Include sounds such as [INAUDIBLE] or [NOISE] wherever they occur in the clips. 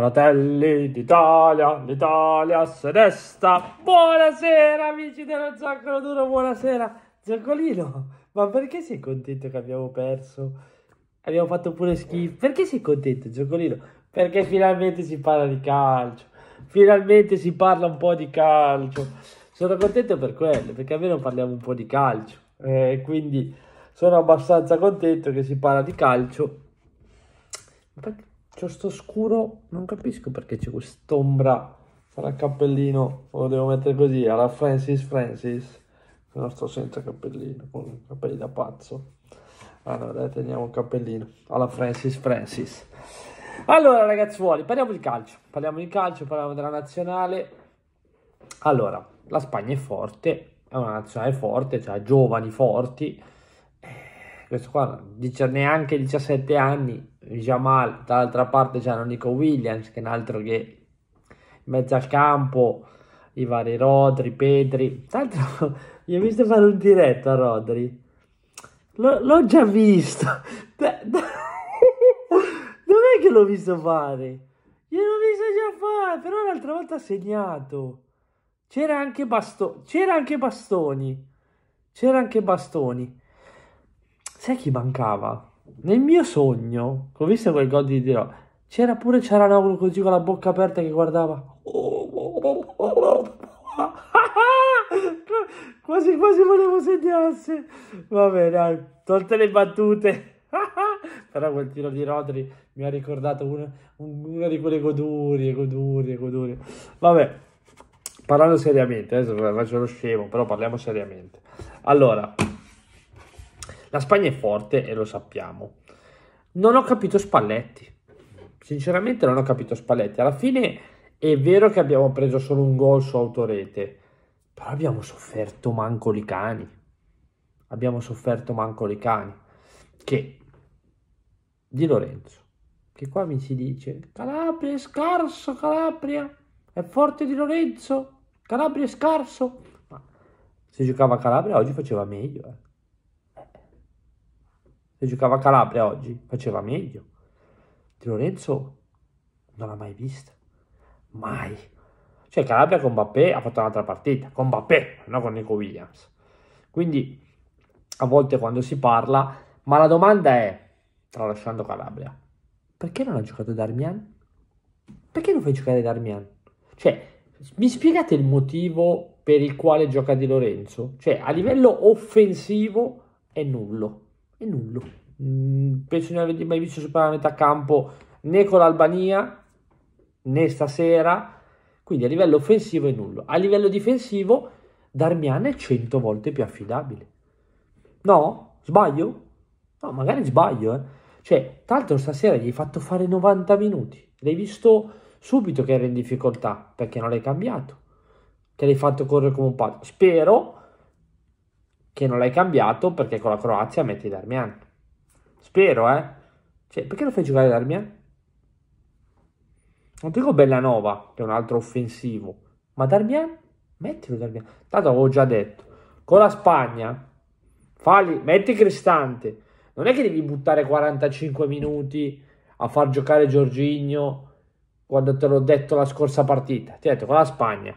Fratelli d'Italia, l'Italia se desta. Buonasera amici dello Zaccolo Duro, buonasera. Zaccolino, ma perché sei contento che abbiamo perso? Abbiamo fatto pure schifo. Perché sei contento, Zaccolino? Perché finalmente si parla di calcio. Finalmente si parla un po' di calcio. Sono contento per quello, perché almeno parliamo un po' di calcio. Eh, quindi sono abbastanza contento che si parla di calcio. Perché C'ho sto scuro, non capisco perché c'è quest'ombra. Sarà il cappellino, lo devo mettere così, alla Francis Francis. Non sto senza cappellino, con capelli da pazzo. Allora, ah, dai, teniamo un cappellino, alla Francis Francis. Allora, ragazzuoli, parliamo di calcio. Parliamo di calcio, parliamo della nazionale. Allora, la Spagna è forte, è una nazionale forte, cioè giovani forti. Eh, questo qua, neanche 17 anni, Jamal, dall'altra parte c'hanno Nico Williams che è un altro che in mezzo al campo, i vari Rodri, Pedri. Tra l'altro [LAUGHS] gli ho visto fare un diretto a Rodri. L- l'ho già visto. [LAUGHS] Dov'è che l'ho visto fare? Gliel'ho visto già fare, però l'altra volta ha segnato. C'era anche, basto- C'era anche Bastoni. C'era anche Bastoni. Sai chi mancava? Nel mio sogno, ho visto quel gol di Dirò, c'era pure Ciaranoglu così con la bocca aperta che guardava. [LAUGHS] quasi quasi volevo segnasse. Vabbè, dai, tolte le battute. [LAUGHS] Però quel tiro di Rodri mi ha ricordato una, una di quelle godurie, godurie, godurie. Vabbè, parlando seriamente, adesso faccio lo scemo, però parliamo seriamente. Allora, la Spagna è forte e lo sappiamo. Non ho capito Spalletti. Sinceramente non ho capito Spalletti. Alla fine è vero che abbiamo preso solo un gol su autorete, però abbiamo sofferto manco i cani. Abbiamo sofferto manco i cani. Che di Lorenzo, che qua mi si dice Calabria è scarso, Calabria è forte di Lorenzo, Calabria è scarso. Ma se giocava a Calabria oggi faceva meglio. Eh. Se giocava Calabria oggi faceva meglio. Di Lorenzo non l'ha mai vista. Mai. Cioè Calabria con Mbappé ha fatto un'altra partita, con Mbappé, non con Nico Williams. Quindi a volte quando si parla, ma la domanda è, tralasciando Calabria, perché non ha giocato Darmian? Perché non fai giocare Darmian? Cioè, mi spiegate il motivo per il quale gioca Di Lorenzo? Cioè, a livello offensivo è nullo è nullo. Mm, penso di non aver mai visto superare la metà campo né con l'Albania né stasera. Quindi a livello offensivo è nullo. A livello difensivo, Darmian è 100 volte più affidabile. No? Sbaglio? No, magari sbaglio, eh. Cioè, tra l'altro stasera gli hai fatto fare 90 minuti. L'hai visto subito che era in difficoltà, perché non l'hai cambiato. Che l'hai fatto correre come un pazzo. Spero che non l'hai cambiato perché con la Croazia metti Darmian. Spero, eh. Cioè, perché lo fai giocare Darmian? Non dico Bellanova, che è un altro offensivo, ma Darmian? Mettilo Darmian. Tanto avevo già detto. Con la Spagna, falli, metti Cristante. Non è che devi buttare 45 minuti a far giocare Giorginio quando te l'ho detto la scorsa partita. Ti ho detto con la Spagna,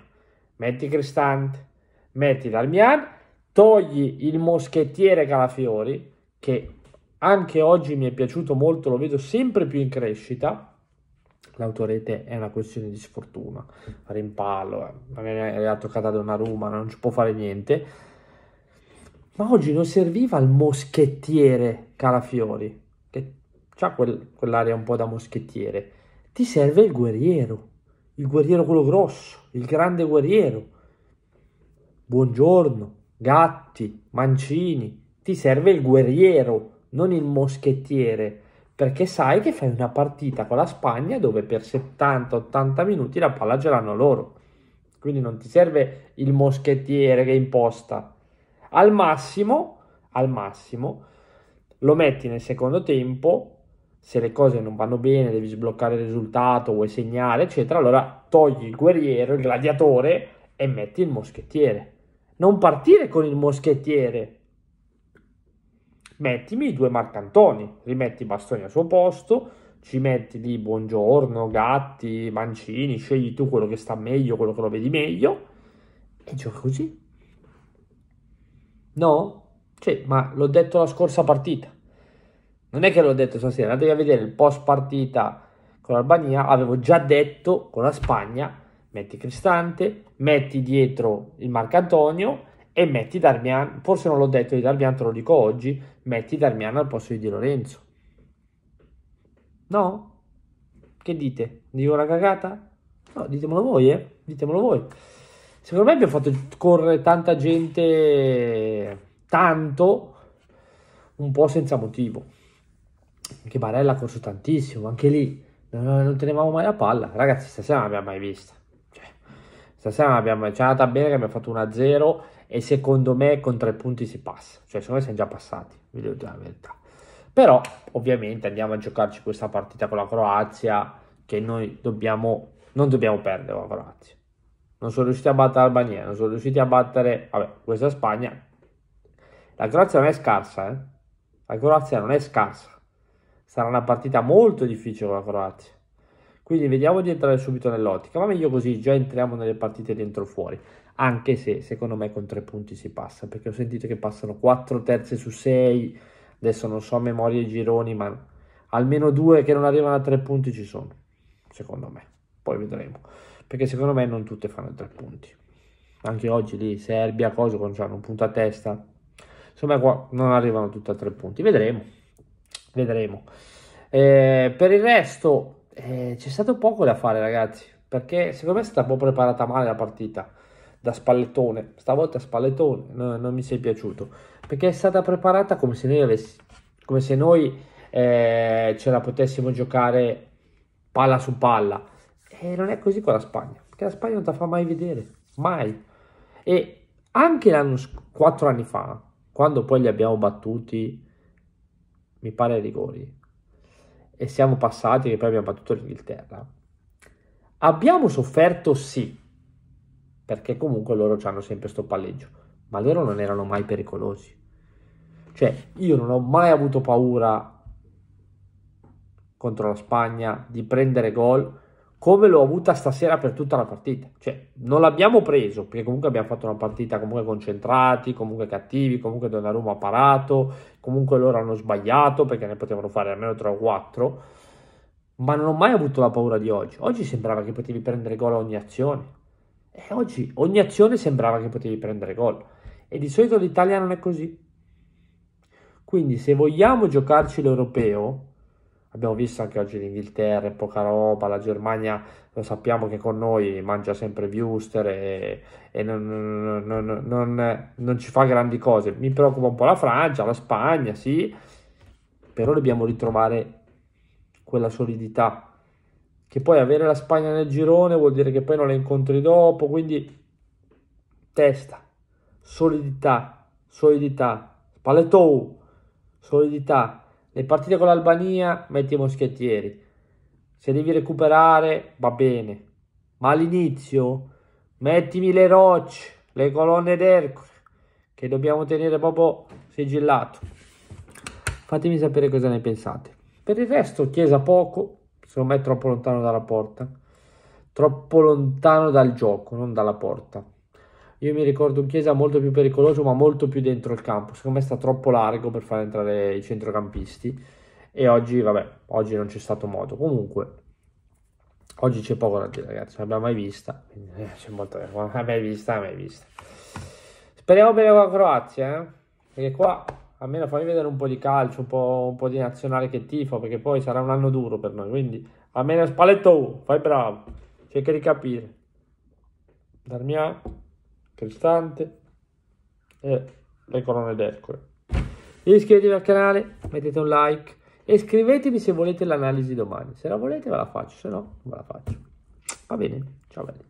metti Cristante, metti Darmian togli il moschettiere Calafiori, che anche oggi mi è piaciuto molto, lo vedo sempre più in crescita. L'autorete è una questione di sfortuna, rimpallo, eh. la toccata da una Donnarumma, non ci può fare niente. Ma oggi non serviva il moschettiere Calafiori, che ha quel, quell'area un po' da moschettiere. Ti serve il guerriero, il guerriero quello grosso, il grande guerriero. Buongiorno, Gatti, Mancini, ti serve il guerriero, non il moschettiere, perché sai che fai una partita con la Spagna dove per 70-80 minuti la palla ce l'hanno loro. Quindi non ti serve il moschettiere che imposta. Al massimo, al massimo, lo metti nel secondo tempo, se le cose non vanno bene, devi sbloccare il risultato, vuoi segnare, eccetera, allora togli il guerriero, il gladiatore e metti il moschettiere non partire con il moschettiere. Mettimi i due marcantoni, rimetti i bastoni al suo posto, ci metti lì buongiorno, gatti, mancini, scegli tu quello che sta meglio, quello che lo vedi meglio e gioca così. No? Cioè, ma l'ho detto la scorsa partita. Non è che l'ho detto stasera, andatevi a vedere il post partita con l'Albania, avevo già detto con la Spagna metti Cristante, metti dietro il Marcantonio e metti Darmian, forse non l'ho detto di Darmian, te lo dico oggi, metti Darmian al posto di Di Lorenzo. No? Che dite? Dico una cagata? No, ditemelo voi, eh? Ditemelo voi. Secondo me abbiamo fatto correre tanta gente, tanto, un po' senza motivo. Anche Barella ha corso tantissimo, anche lì non tenevamo mai la palla. Ragazzi, stasera non l'abbiamo mai vista. Stasera abbiamo, ci è andata bene che abbiamo fatto 1-0 e secondo me con tre punti si passa. Cioè, secondo me siamo già passati, vi devo dire la verità. Però, ovviamente, andiamo a giocarci questa partita con la Croazia che noi dobbiamo, non dobbiamo perdere la Croazia. Non sono riusciti a battere l'Albania, non sono riusciti a battere, vabbè, questa Spagna. La Croazia non è scarsa, eh. La Croazia non è scarsa. Sarà una partita molto difficile con la Croazia quindi vediamo di entrare subito nell'ottica, ma meglio così, già entriamo nelle partite dentro fuori, anche se secondo me con tre punti si passa, perché ho sentito che passano quattro terze su sei, adesso non so a memoria i gironi, ma almeno due che non arrivano a tre punti ci sono, secondo me, poi vedremo, perché secondo me non tutte fanno tre punti. Anche oggi lì, Serbia, cosa, quando hanno un punto a testa, insomma qua non arrivano tutte a tre punti, vedremo, vedremo. Eh, per il resto eh, c'è stato poco da fare ragazzi, perché secondo me è stata un po' preparata male la partita da spallettone, stavolta spallettone, no, non mi sei piaciuto, perché è stata preparata come se noi, avessi, come se noi eh, ce la potessimo giocare palla su palla, e non è così con la Spagna, perché la Spagna non te fa mai vedere, mai. E anche l'anno, quattro anni fa, quando poi li abbiamo battuti, mi pare rigori, e siamo passati che poi abbiamo battuto l'Inghilterra. Abbiamo sofferto sì, perché comunque loro hanno sempre sto palleggio, ma loro non erano mai pericolosi. Cioè, io non ho mai avuto paura contro la Spagna di prendere gol come l'ho avuta stasera per tutta la partita. Cioè, non l'abbiamo preso, perché comunque abbiamo fatto una partita comunque concentrati, comunque cattivi, comunque Donnarumma ha parato, comunque loro hanno sbagliato, perché ne potevano fare almeno 3 o 4, ma non ho mai avuto la paura di oggi. Oggi sembrava che potevi prendere gol a ogni azione. E oggi ogni azione sembrava che potevi prendere gol. E di solito l'Italia non è così. Quindi se vogliamo giocarci l'europeo, Abbiamo visto anche oggi l'Inghilterra, è poca roba, la Germania lo sappiamo che con noi mangia sempre Wuster e, e non, non, non, non, ci fa grandi cose. Mi preoccupa un po' la Francia, la Spagna, sì, però dobbiamo ritrovare quella solidità. Che poi avere la Spagna nel girone vuol dire che poi non la incontri dopo, quindi testa, solidità, solidità, paletto, solidità le partite con l'Albania metti i moschettieri. Se devi recuperare va bene. Ma all'inizio mettimi le rocce, le colonne d'Ercole, che dobbiamo tenere proprio sigillato. Fatemi sapere cosa ne pensate. Per il resto Chiesa poco, secondo me è troppo lontano dalla porta. Troppo lontano dal gioco, non dalla porta. Io mi ricordo un Chiesa molto più pericoloso, ma molto più dentro il campo. Secondo me sta troppo largo per far entrare i centrocampisti. E oggi, vabbè, oggi non c'è stato modo. Comunque, oggi c'è poco da dire, ragazzi. Non l'abbiamo mai vista. Eh, c'è molto da dire. Non l'abbiamo mai vista, mai vista. Speriamo bene con la Croazia, eh? Perché qua almeno fammi vedere un po' di calcio, un po', un po', di nazionale che tifo, perché poi sarà un anno duro per noi. Quindi, almeno Spalletto, fai bravo. Cerca di capire. Darmian. Cristante e le colonne d'Ercole. Iscrivetevi al canale, mettete un like e iscrivetevi se volete l'analisi domani. Se la volete ve la faccio, se no non ve la faccio. Va bene, ciao belli.